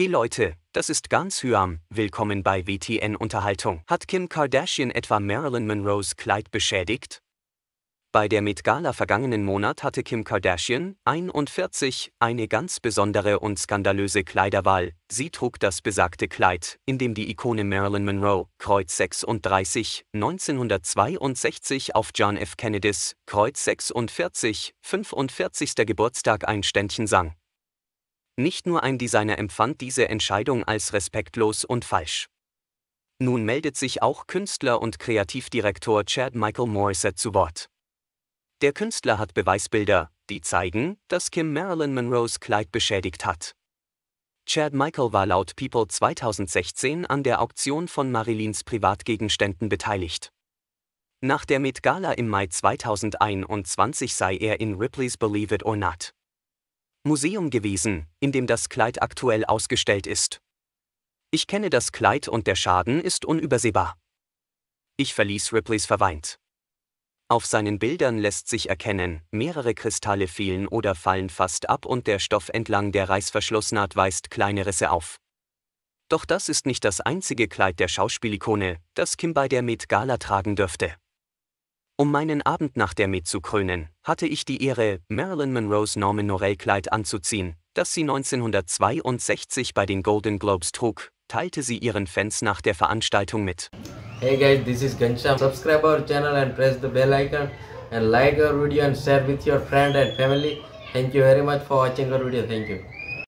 Hey Leute, das ist ganz Hyam, willkommen bei WTN Unterhaltung. Hat Kim Kardashian etwa Marilyn Monroes Kleid beschädigt? Bei der Met Gala vergangenen Monat hatte Kim Kardashian, 41, eine ganz besondere und skandalöse Kleiderwahl. Sie trug das besagte Kleid, in dem die Ikone Marilyn Monroe, Kreuz 36, 1962 auf John F. Kennedys, Kreuz 46, 45. Geburtstag ein Ständchen sang. Nicht nur ein Designer empfand diese Entscheidung als respektlos und falsch. Nun meldet sich auch Künstler und Kreativdirektor Chad Michael Morissette zu Wort. Der Künstler hat Beweisbilder, die zeigen, dass Kim Marilyn Monroes Kleid beschädigt hat. Chad Michael war laut People 2016 an der Auktion von Marilyns Privatgegenständen beteiligt. Nach der Met Gala im Mai 2021 sei er in Ripley's Believe It or Not Museum gewesen, in dem das Kleid aktuell ausgestellt ist. Ich kenne das Kleid und der Schaden ist unübersehbar. Ich verließ Ripleys verweint. Auf seinen Bildern lässt sich erkennen, mehrere Kristalle fehlen oder fallen fast ab und der Stoff entlang der Reißverschlussnaht weist kleine Risse auf. Doch das ist nicht das einzige Kleid der Schauspielikone, das Kim bei der Met Gala tragen dürfte. Um meinen Abend nach der Met zu krönen, hatte ich die Ehre, Marilyn Monroes Norman Norell-Kleid anzuziehen, das sie 1962 bei den Golden Globes trug, teilte sie ihren Fans nach der Veranstaltung mit. Hey guys, this is Ghanshyam. Subscribe our channel and press the bell icon and like our video and share with your friend and family. Thank you very much for watching our video. Thank you.